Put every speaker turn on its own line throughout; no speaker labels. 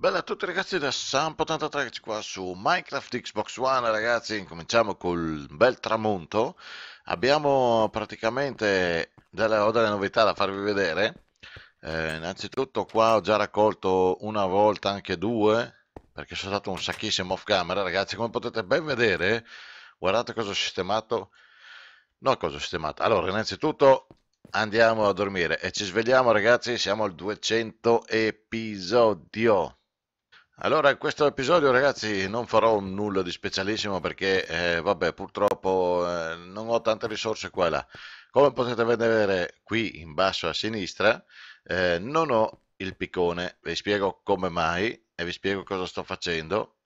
Bella a tutti ragazzi da Samp83 qua su Minecraft Xbox One ragazzi incominciamo col bel tramonto abbiamo praticamente delle, ho delle novità da farvi vedere eh, innanzitutto qua ho già raccolto una volta anche due perché sono stato un sacchissimo off camera ragazzi come potete ben vedere guardate cosa ho sistemato no cosa ho sistemato allora innanzitutto andiamo a dormire e ci svegliamo ragazzi siamo al 200 episodio allora, in questo episodio, ragazzi, non farò nulla di specialissimo perché, eh, vabbè, purtroppo eh, non ho tante risorse qua e là. Come potete vedere qui in basso a sinistra, eh, non ho il piccone. Vi spiego come mai e vi spiego cosa sto facendo.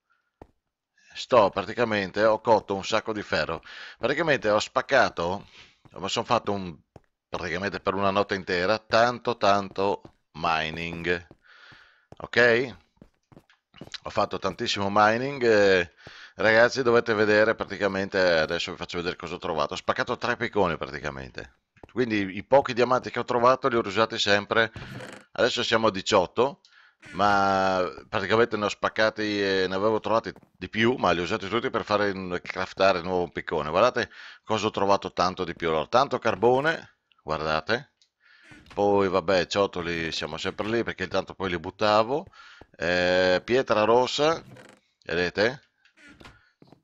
Sto praticamente, ho cotto un sacco di ferro. Praticamente ho spaccato, mi sono fatto un, praticamente per una notte intera, tanto tanto mining. Ok? ho fatto tantissimo mining e, ragazzi dovete vedere praticamente adesso vi faccio vedere cosa ho trovato ho spaccato tre picconi praticamente quindi i pochi diamanti che ho trovato li ho usati sempre adesso siamo a 18 ma praticamente ne ho spaccati e ne avevo trovati di più ma li ho usati tutti per fare un, mm, craftare nuovo un piccone guardate cosa ho trovato tanto di più allora tanto carbone guardate poi vabbè, ciotoli siamo sempre lì perché intanto poi li buttavo. Eh, pietra rossa, vedete?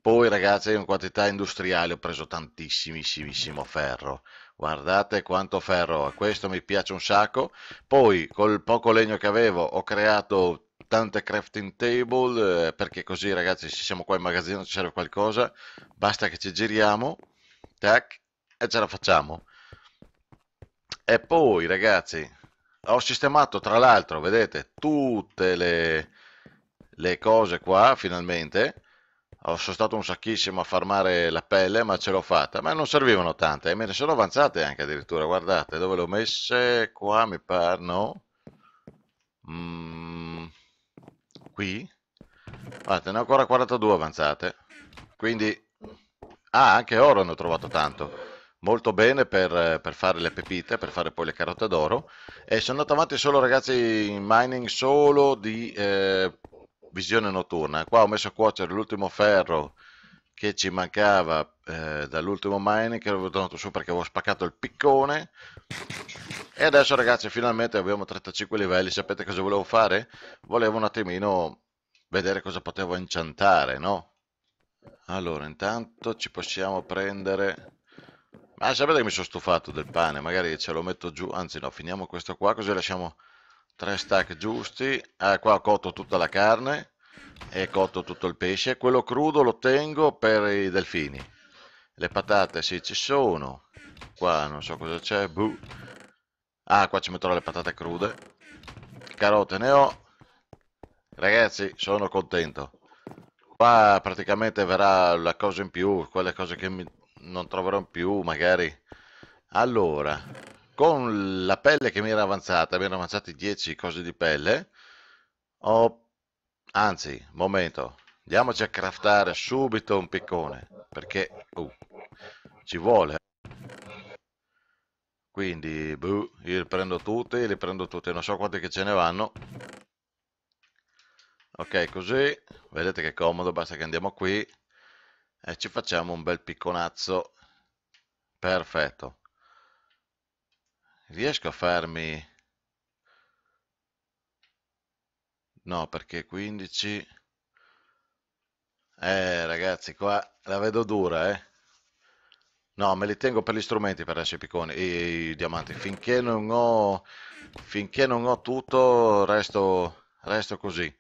Poi ragazzi in quantità industriale ho preso tantissimissimo ferro. Guardate quanto ferro, a questo mi piace un sacco. Poi col poco legno che avevo ho creato tante crafting table eh, perché così ragazzi se siamo qua in magazzino ci serve qualcosa, basta che ci giriamo, tac, e ce la facciamo. E poi ragazzi, ho sistemato tra l'altro, vedete, tutte le, le cose qua finalmente. Ho, sono stato un sacchissimo a farmare la pelle, ma ce l'ho fatta. Ma non servivano tante, e eh, me ne sono avanzate anche addirittura, guardate, dove le ho messe? Qua mi pare, no? Mm, qui? Guardate, ne ho ancora 42 avanzate. Quindi... Ah, anche oro ne ho trovato tanto molto bene per, per, fare le pepite, per fare poi le carote d'oro. E sono andato avanti solo, ragazzi, in mining solo di eh, visione notturna. Qua ho messo a cuocere l'ultimo ferro che ci mancava eh, dall'ultimo mining che avevo tornato su perché avevo spaccato il piccone. E adesso, ragazzi, finalmente abbiamo 35 livelli. Sapete cosa volevo fare? Volevo un attimino vedere cosa potevo inciantare, no? Allora, intanto ci possiamo prendere ma ah, sapete che mi sono stufato del pane, magari ce lo metto giù, anzi no, finiamo questo qua così lasciamo tre stack giusti. Ah, qua ho cotto tutta la carne e cotto tutto il pesce. Quello crudo lo tengo per i delfini. Le patate sì ci sono. Qua non so cosa c'è. Buh. Ah, qua ci metterò le patate crude. Carote ne ho. Ragazzi, sono contento. Qua praticamente verrà la cosa in più, quelle cose che mi non troverò più magari allora con la pelle che mi era avanzata mi erano avanzati 10 cose di pelle ho anzi momento andiamoci a craftare subito un piccone perché uh, ci vuole quindi buh, io li prendo tutti li prendo tutti non so quanti che ce ne vanno ok così vedete che comodo basta che andiamo qui e eh, ci facciamo un bel picconazzo perfetto riesco a farmi no perché 15 eh ragazzi qua la vedo dura eh No, me li tengo per gli strumenti per adesso i picconi, i, i diamanti. Finché non ho, finché non ho tutto, resto, resto così.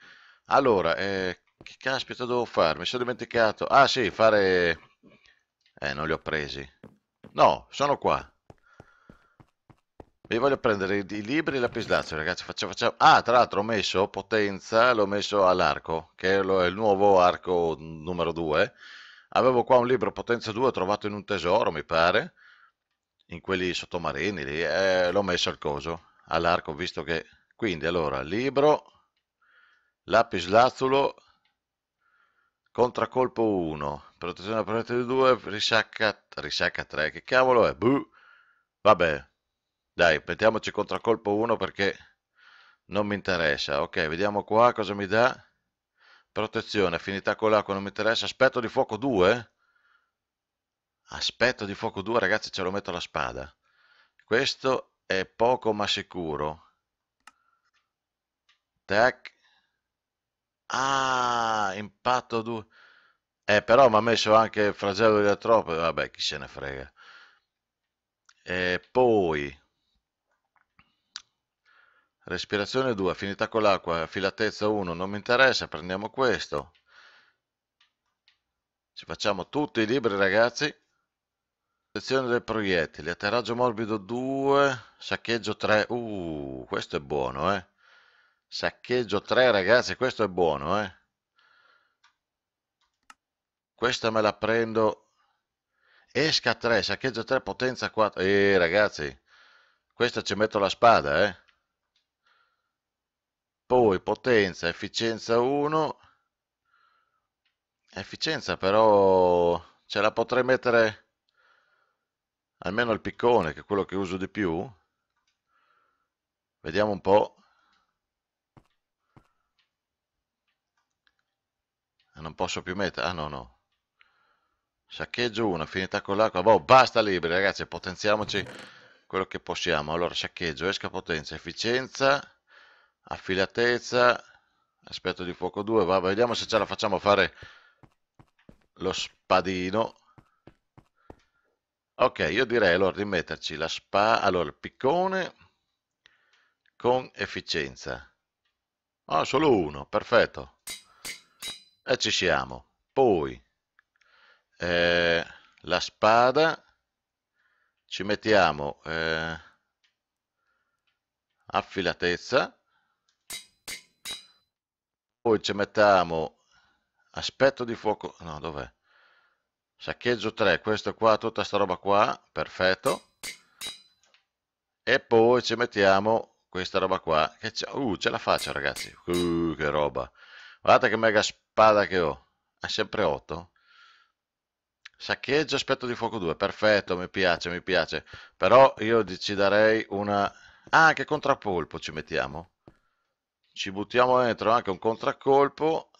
Allora, eh, che caspita devo fare? Mi sono dimenticato. Ah sì, fare... Eh, non li ho presi. No, sono qua. Vi voglio prendere i libri e lapislazzo, ragazzi. Facciamo, facciamo... Ah, tra l'altro ho messo potenza, l'ho messo all'arco, che è il nuovo arco numero 2. Avevo qua un libro potenza 2, trovato in un tesoro, mi pare, in quelli sottomarini lì, eh, l'ho messo al coso, all'arco, visto che... Quindi, allora, libro, lapislazzulo, Contraccolpo 1, protezione da di 2, risacca, risacca 3, che cavolo è? Buh. Vabbè, dai, mettiamoci contraccolpo 1 perché non mi interessa. Ok, vediamo qua cosa mi dà. Protezione, affinità con l'acqua non mi interessa. Aspetto di fuoco 2? Aspetto di fuoco 2, ragazzi, ce lo metto la spada. Questo è poco ma sicuro. Tac, Ah, impatto 2. Eh, però mi ha messo anche il fragello di troppa. Vabbè, chi se ne frega. E poi... Respirazione 2, affinità con l'acqua, filatezza 1, non mi interessa, prendiamo questo. Ci facciamo tutti i libri ragazzi. Protezione dei proiettili, atterraggio morbido 2, saccheggio 3. Uh, questo è buono eh. Saccheggio 3, ragazzi, questo è buono, eh. Questa me la prendo. Esca 3, saccheggio 3, potenza 4. Eh, ragazzi, questa ci metto la spada, eh. Poi potenza, efficienza 1. Efficienza però ce la potrei mettere almeno il piccone, che è quello che uso di più. Vediamo un po'. Non posso più mettere. Ah no, no. Saccheggio 1, affinità con l'acqua. Boh, basta libri, ragazzi. Potenziamoci quello che possiamo. Allora, saccheggio, esca potenza, efficienza, affilatezza, aspetto di fuoco 2. Va, vediamo se ce la facciamo fare lo spadino. Ok, io direi allora di metterci la spa, allora il piccone con efficienza. Ah, solo uno, perfetto e ci siamo poi eh, la spada ci mettiamo eh, affilatezza poi ci mettiamo aspetto di fuoco no dov'è saccheggio 3 questo qua tutta sta roba qua perfetto e poi ci mettiamo questa roba qua che c'è uh, ce la faccio ragazzi uh, che roba Guardate che mega spada che ho. È sempre 8. Saccheggio, aspetto di fuoco 2. Perfetto, mi piace, mi piace. Però io ci darei una... Ah, anche contraccolpo ci mettiamo. Ci buttiamo dentro anche un contraccolpo.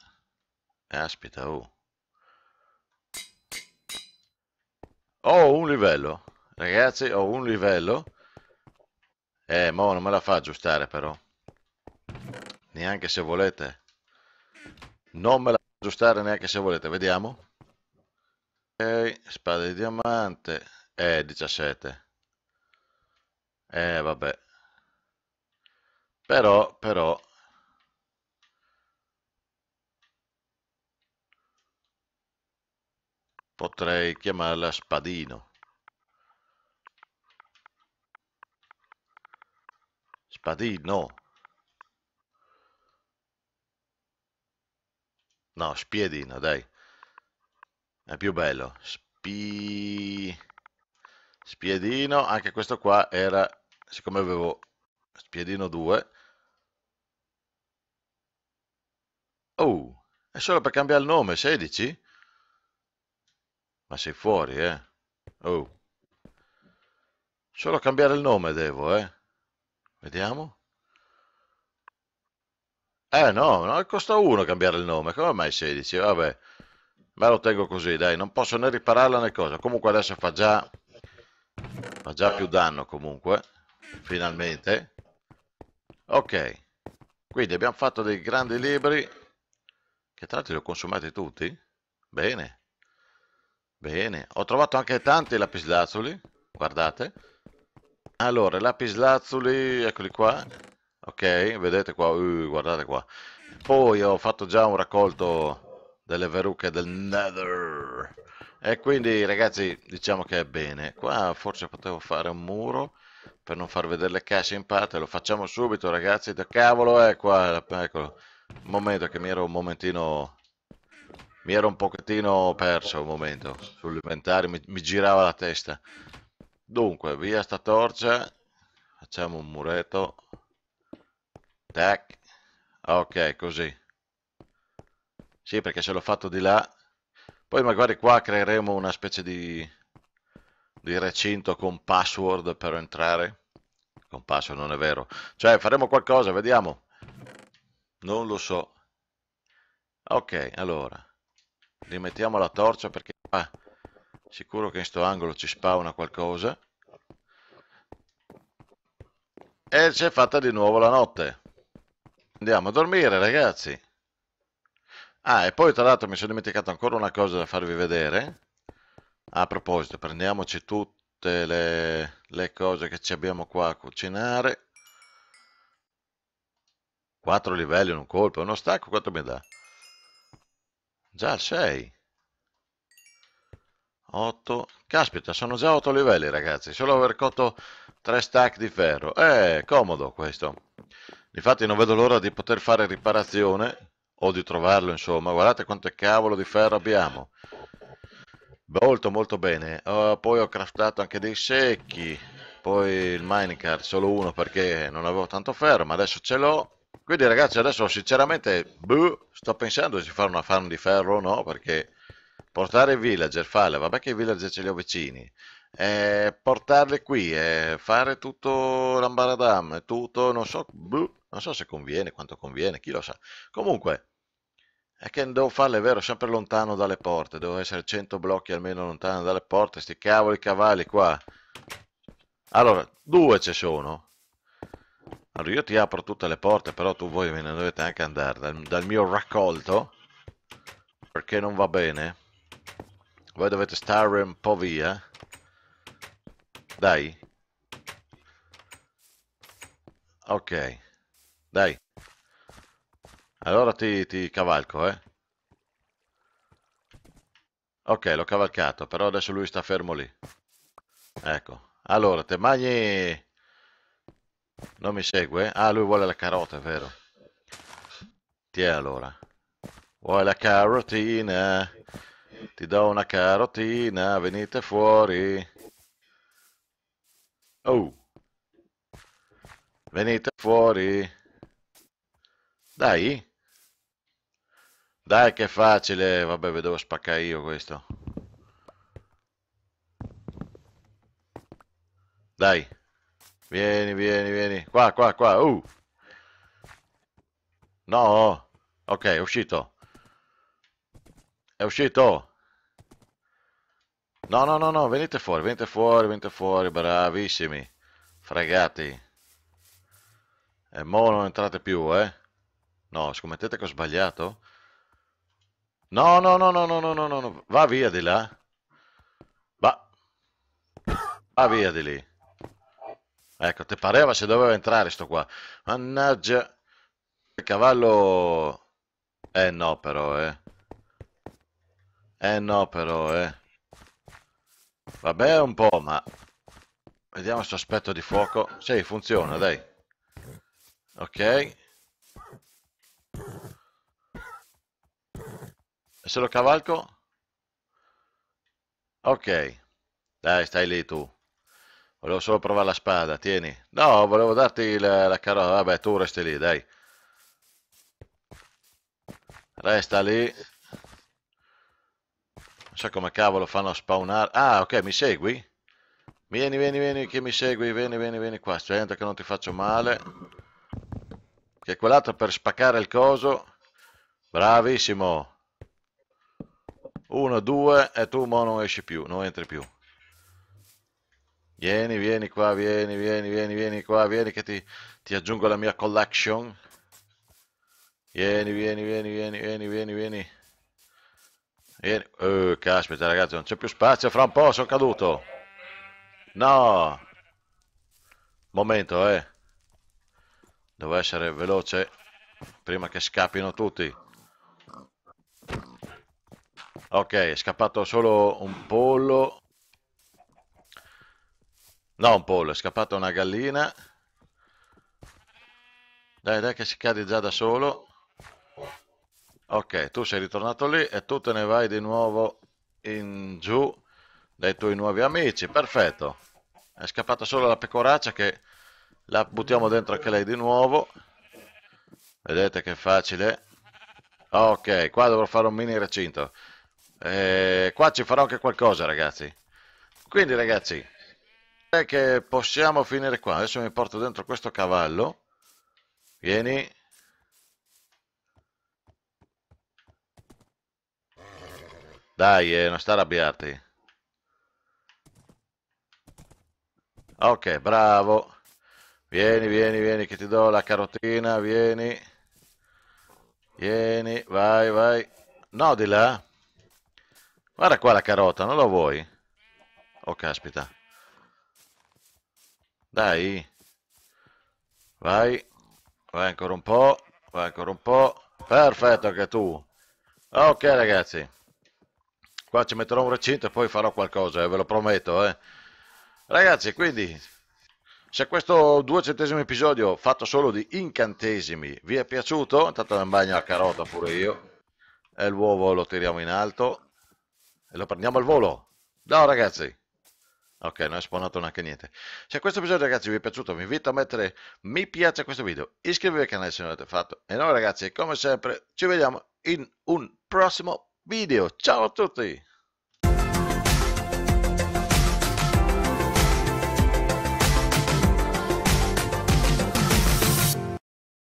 Aspetta, oh. Ho un livello. Ragazzi, ho un livello. Eh, mo non me la fa aggiustare però. Neanche se volete. Non me la aggiustare neanche se volete, vediamo. Ok, spada di diamante. Eh, 17. Eh, vabbè. Però, però... Potrei chiamarla Spadino. Spadino. No, spiedino, dai. È più bello. Spi... Spiedino, anche questo qua era, siccome avevo spiedino 2. Oh, è solo per cambiare il nome, 16? Ma sei fuori, eh? Oh. Solo cambiare il nome devo, eh? Vediamo. Eh no, no, costa uno cambiare il nome, come mai 16? Vabbè, me lo tengo così, dai, non posso né ripararla né cosa. Comunque adesso fa già, fa già più danno comunque, finalmente. Ok, quindi abbiamo fatto dei grandi libri, che tra l'altro li ho consumati tutti. Bene, bene. Ho trovato anche tanti lapislazzuli, guardate. Allora, lapislazzuli, eccoli qua ok vedete qua uh, guardate qua poi ho fatto già un raccolto delle verruche del nether e quindi ragazzi diciamo che è bene qua forse potevo fare un muro per non far vedere le casse in parte lo facciamo subito ragazzi da cavolo è qua eccolo un momento che mi ero un momentino mi ero un pochettino perso un momento sull'inventario mi, mi girava la testa dunque via sta torcia facciamo un muretto Tac. Ok, così. Sì, perché se l'ho fatto di là... Poi magari qua creeremo una specie di, di recinto con password per entrare. Con password non è vero. Cioè, faremo qualcosa, vediamo. Non lo so. Ok, allora. Rimettiamo la torcia perché qua... Ah, sicuro che in sto angolo ci spawna qualcosa. E si è fatta di nuovo la notte. Andiamo a dormire, ragazzi. Ah, e poi tra l'altro mi sono dimenticato ancora una cosa da farvi vedere. A proposito, prendiamoci tutte le, le cose che ci abbiamo qua a cucinare. 4 livelli in un colpo, uno stacco, quanto mi dà? Già 6. 8. Caspita, sono già 8 livelli, ragazzi. Solo aver cotto 3 stack di ferro. Eh, comodo questo. Infatti non vedo l'ora di poter fare riparazione o di trovarlo, insomma. Guardate quante cavolo di ferro abbiamo. Molto, molto bene. Uh, poi ho craftato anche dei secchi. Poi il minecart, solo uno perché non avevo tanto ferro, ma adesso ce l'ho. Quindi ragazzi, adesso sinceramente buh, sto pensando di fare una farm di ferro o no, perché portare i villager, farle, vabbè che i villager ce li ho vicini, eh, portarli qui, eh, fare tutto l'ambaradam, tutto, non so, buh, non so se conviene, quanto conviene, chi lo sa. Comunque, è che devo farle, è vero, sempre lontano dalle porte. Devo essere 100 blocchi almeno lontano dalle porte. Sti cavoli cavalli qua. Allora, due ci sono. Allora, io ti apro tutte le porte, però tu voi me ne dovete anche andare dal, dal mio raccolto. Perché non va bene. Voi dovete stare un po' via. Dai. Ok. Dai. Allora ti, ti cavalco, eh. Ok, l'ho cavalcato, però adesso lui sta fermo lì. Ecco. Allora, te magni... Non mi segue? Ah, lui vuole la carota, è vero. è allora. Vuoi la carotina? Ti do una carotina, venite fuori. Oh. Venite fuori. Dai. Dai che facile. Vabbè, vedevo spaccare io questo. Dai. Vieni, vieni, vieni. Qua, qua, qua. Uh. No. Ok, è uscito. È uscito. No, no, no, no, venite fuori, venite fuori, venite fuori, bravissimi. Fregati. E eh, mo non entrate più, eh. No, scommettete che ho sbagliato? No, no, no, no, no, no, no, no, no. Va via di là. Va. Va via di lì. Ecco, te pareva se doveva entrare sto qua. Mannaggia. Il cavallo... Eh no però, eh. Eh no però, eh. Vabbè un po', ma... Vediamo sto aspetto di fuoco. Sì, funziona, dai. Ok. se lo cavalco? Ok. Dai, stai lì tu. Volevo solo provare la spada, tieni. No, volevo darti la, la carota. Vabbè, tu resti lì, dai. Resta lì. Non so come cavolo fanno a spawnare. Ah, ok, mi segui? Vieni, vieni, vieni, che mi segui. Vieni, vieni, vieni qua. sento che non ti faccio male. Che quell'altro per spaccare il coso. Bravissimo. 1, 2 e tu mo non esci più, non entri più. Vieni, vieni qua, vieni, vieni, vieni, vieni qua, vieni che ti, ti aggiungo la mia collection. Vieni, vieni, vieni, vieni, vieni, vieni, vieni. vieni. Oh, caspita ragazzi, non c'è più spazio, fra un po' sono caduto. No! Momento, eh. Devo essere veloce prima che scappino tutti. Ok, è scappato solo un pollo. No, un pollo, è scappata una gallina. Dai, dai, che si cade già da solo. Ok, tu sei ritornato lì e tu te ne vai di nuovo in giù dai tuoi nuovi amici. Perfetto. È scappata solo la pecoraccia che la buttiamo dentro anche lei di nuovo. Vedete che facile. Ok, qua dovrò fare un mini recinto. Eh, qua ci farò anche qualcosa, ragazzi. Quindi, ragazzi, è che possiamo finire qua. Adesso mi porto dentro questo cavallo. Vieni. Dai, eh, non sta arrabbiati. Ok, bravo. Vieni, vieni, vieni, che ti do la carotina, vieni. Vieni, vai, vai. No, di là. Guarda qua la carota, non la vuoi? Oh, caspita. Dai. Vai. Vai ancora un po'. Vai ancora un po'. Perfetto anche tu. Ok, ragazzi. Qua ci metterò un recinto e poi farò qualcosa, eh, ve lo prometto. Eh. Ragazzi, quindi, se questo duecentesimo episodio fatto solo di incantesimi vi è piaciuto, intanto mi bagno la carota pure io, e l'uovo lo tiriamo in alto, e lo prendiamo al volo. Ciao ragazzi. Ok, non è spawnato neanche niente. Se questo episodio, ragazzi, vi è piaciuto, vi invito a mettere mi piace a questo video. Iscrivetevi al canale se non l'avete fatto. E noi, ragazzi, come sempre, ci vediamo in un prossimo video. Ciao a tutti!